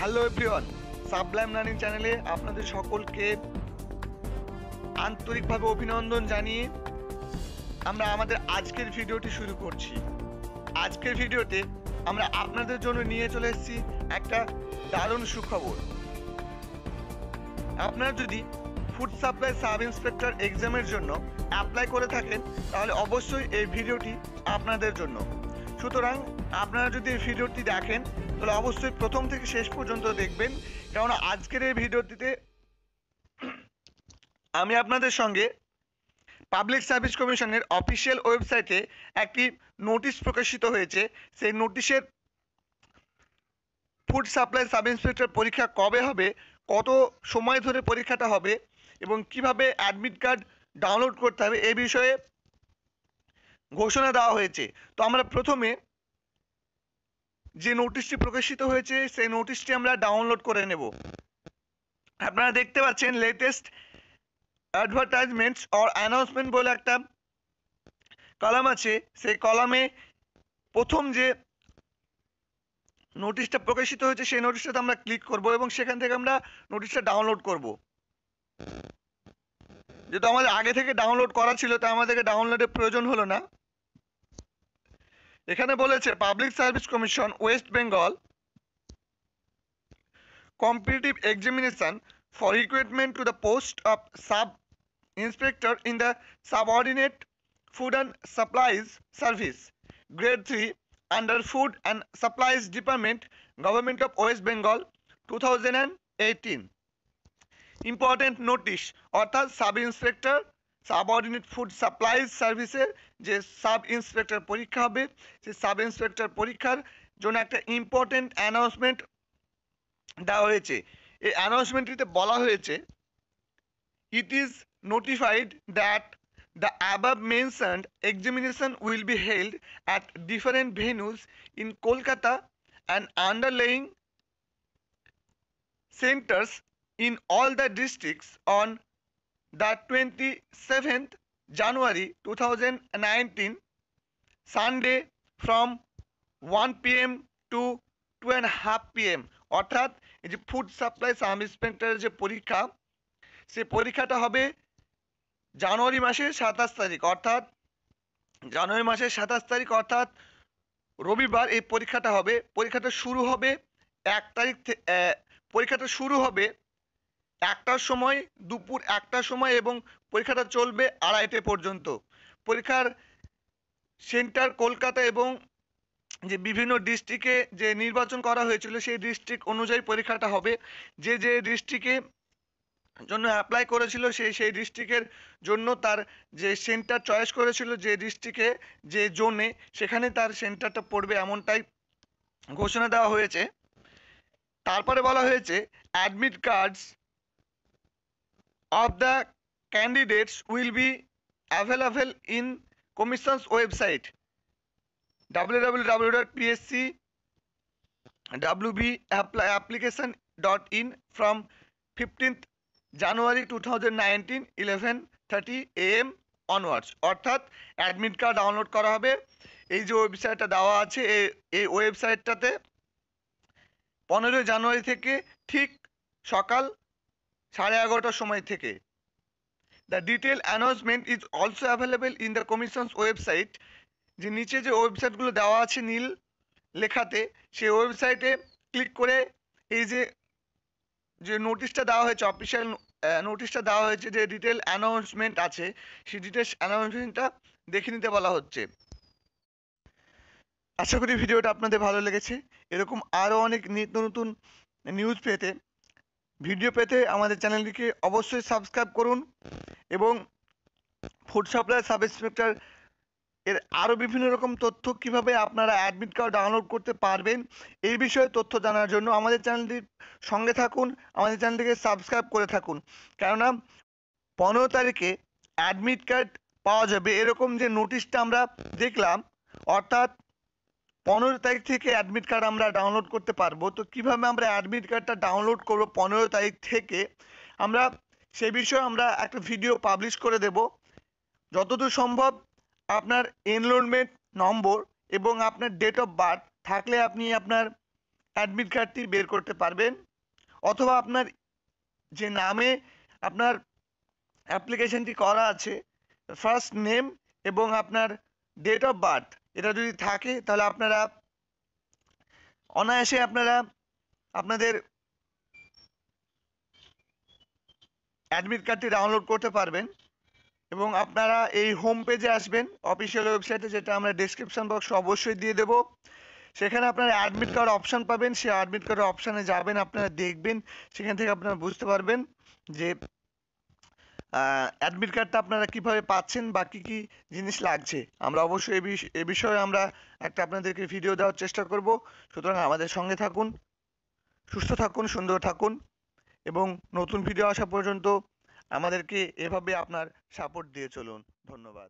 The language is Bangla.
হ্যালো এভরিওয়ান সাবলাইম লার্নিং চ্যানেলে আপনাদের সকলকে আন্তরিকভাবে অভিনন্দন জানিয়ে আমরা আমাদের আজকের ভিডিওটি শুরু করছি আজকের ভিডিওতে আমরা আপনাদের জন্য নিয়ে চলে এসেছি একটা দারুণ সুখবর আপনারা যদি ফুড সাপ্লাই সাব ইন্সপেক্টর এক্সামের জন্য অ্যাপ্লাই করে থাকেন তাহলে অবশ্যই এই ভিডিওটি আপনাদের জন্য সুতরাং আপনারা যদি এই ভিডিওটি দেখেন তাহলে অবশ্যই প্রথম থেকে শেষ পর্যন্ত দেখবেন কারণ আজকের এই ভিডিওটিতে আমি আপনাদের সঙ্গে পাবলিক সার্ভিস কমিশনের অফিসিয়াল ওয়েবসাইটে একটি নোটিশ প্রকাশিত হয়েছে সেই নোটিশের ফুড সাপ্লাই সাব ইন্সপেক্টর পরীক্ষা কবে হবে কত সময় ধরে পরীক্ষাটা হবে এবং কিভাবে অ্যাডমিট কার্ড ডাউনলোড করতে হবে এ বিষয়ে ঘোষণা দেওয়া হয়েছে তো আমরা প্রথমে যে নোটিশটি প্রকাশিত হয়েছে সেই নোটিশটি আমরা ডাউনলোড করে নেব আপনারা দেখতে পাচ্ছেন লেটেস্ট অ্যাডভার্টাইজমেন্টস অর অ্যানাউন্সমেন্ট বলে একটা কলাম আছে সেই কলামে প্রথম যে নোটিশটা প্রকাশিত হয়েছে সেই নোটিশটাতে আমরা ক্লিক করব এবং সেখান থেকে আমরা নোটিশটা ডাউনলোড করব যেহেতু আমাদের আগে থেকে ডাউনলোড করা ছিল তাই আমাদেরকে ডাউনলোডের প্রয়োজন হলো না এখানে বলেছে public service commission West Bengal competitive examination for recruitment to the post of sub inspector in the subordinate food and supplies service grade three under food and supplies department government of West Bengal two thousand and eighteen important notice অর্থাৎ sub inspector subordinate food supply সার্ভিসের যে সাব ইন্সপেক্টর পরীক্ষা হবে সেই সাব ইন্সপেক্টর পরীক্ষার জন্য একটা ইম্পর্টেন্ট অ্যানাউন্সমেন্ট দেওয়া হয়েছে এই অ্যানাউন্সমেন্টটিতে বলা হয়েছে it is notified that the above mentioned examination will be held at different venues in Kolkata and underlying centres in all the districts on the 27th January 2019 Sunday from one PM to two and half M অর্থাৎ এই যে ফুড সাপ্লাই সাব ইন্সপেক্টরের যে পরীক্ষা সে পরীক্ষাটা হবে জানুয়ারি মাসের সাতাশ তারিখ অর্থাৎ জানুয়ারি মাসের সাতাশ তারিখ অর্থাৎ রবিবার এই পরীক্ষাটা হবে পরীক্ষাটা শুরু হবে এক তারিখ পরীক্ষাটা শুরু হবে একটার সময় দুপুর একটার সময় এবং পরীক্ষাটা চলবে আড়াইটে পর্যন্ত পরীক্ষার সেন্টার কলকাতা এবং যে বিভিন্ন ডিস্ট্রিক্টে যে নির্বাচন করা হয়েছিল সেই ডিস্ট্রিক্ট অনুযায়ী পরীক্ষাটা হবে যে যে ডিস্ট্রিক্টে জন্য অ্যাপ্লাই করেছিল সেই সেই ডিস্ট্রিক্টের জন্য তার যে সেন্টার চয়েস করেছিল যে ডিস্ট্রিক্টে যে জোনে সেখানে তার সেন্টারটা পড়বে এমনটাই ঘোষণা দেওয়া হয়েছে তারপরে বলা হয়েছে admit cards of the candidates will be available in commission's website www.pscwbapplication.in from 15th January two thousand nineteen eleven thirty AM onwards অর্থাৎ অ্যাডমিট কার্ড ডাউনলোড করা হবে এই যে ওয়েবসাইটটা দেওয়া আছে এই ওয়েবসাইটটাতে পনেরোই জানুয়ারি থেকে ঠিক সকাল সাড়ে এগারোটার সময় থেকে the detail announcement is also available in the commission's website যে নিচে যে ওয়েবসাইটগুলো দেওয়া আছে নীল লেখাতে সেই ওয়েবসাইটে ক্লিক করে এই যে যে নোটিশটা দেওয়া হয়েছে অফিসিয়াল নোটিশটা দেওয়া হয়েছে যে ডিটেল অ্যানাউন্সমেন্ট আছে সেই ডিটেলস অ্যানাউন্সমেন্টটা দেখে নিতে বলা হচ্ছে আশা করি ভিডিওটা আপনাদের ভালো লেগেছে এরকম আরও অনেক নিত্য নতুন নিউজ পেতে ভিডিও পেতে আমাদের চ্যানেলটিকে অবশ্যই সাবস্ক্রাইব করুন এবং ফুড সাপ্লাই সাব ইন্সপেক্টর এর আরও বিভিন্ন রকম তথ্য কিভাবে আপনারা অ্যাডমিট কার্ড ডাউনলোড করতে পারবেন এই বিষয়ে তথ্য জানার জন্য আমাদের চ্যানেলটির সঙ্গে থাকুন আমাদের চ্যানেলটিকে সাবস্ক্রাইব করে থাকুন কেননা পনেরো তারিখে অ্যাডমিট কার্ড পাওয়া যাবে এরকম যে নোটিশটা আমরা দেখলাম অর্থাৎ পনেরো তারিখ থেকে অ্যাডমিট কার্ড আমরা ডাউনলোড করতে পারবো তো কিভাবে আমরা অ্যাডমিট কার্ডটা ডাউনলোড করব পনেরো তারিখ থেকে আমরা সে বিষয়ে আমরা একটা ভিডিও পাবলিশ করে দেব যতদূর সম্ভব আপনার এনরোলমেন্ট নম্বর এবং আপনার ডেট অফ বার্থ থাকলে আপনি আপনার অ্যাডমিট কার্ডটি বের করতে পারবেন অথবা আপনার যে নামে আপনার অ্যাপ্লিকেশনটি করা আছে ফার্স্ট নেম এবং আপনার ডেট অফ বার্থ এটা যদি থাকে তাহলে আপনারা অনায়াসে আপনারা আপনাদের অ্যাডমিট কার্ডটি ডাউনলোড করতে পারবেন এবং আপনারা এই হোম পেজে আসবেন অফিসিয়াল ওয়েবসাইটে যেটা আমরা ডিসক্রিপশান বক্সে অবশ্যই দিয়ে দেব সেখানে আপনারা অ্যাডমিট কার্ড অপশান পাবেন সেই অ্যাডমিট কার্ডের অপশানে যাবেন আপনারা দেখবেন সেখান থেকে আপনারা বুঝতে পারবেন যে অ্যাডমিট কার্ডটা আপনারা কিভাবে পাচ্ছেন বা কী কী জিনিস লাগছে আমরা অবশ্যই এ বিষয়ে এ বিষয়ে আমরা একটা আপনাদেরকে ভিডিও দেওয়ার চেষ্টা করব সুতরাং আমাদের সঙ্গে থাকুন সুস্থ থাকুন সুন্দর থাকুন এবং নতুন ভিডিও আসা পর্যন্ত আমাদেরকে এভাবে আপনার সাপোর্ট দিয়ে চলুন ধন্যবাদ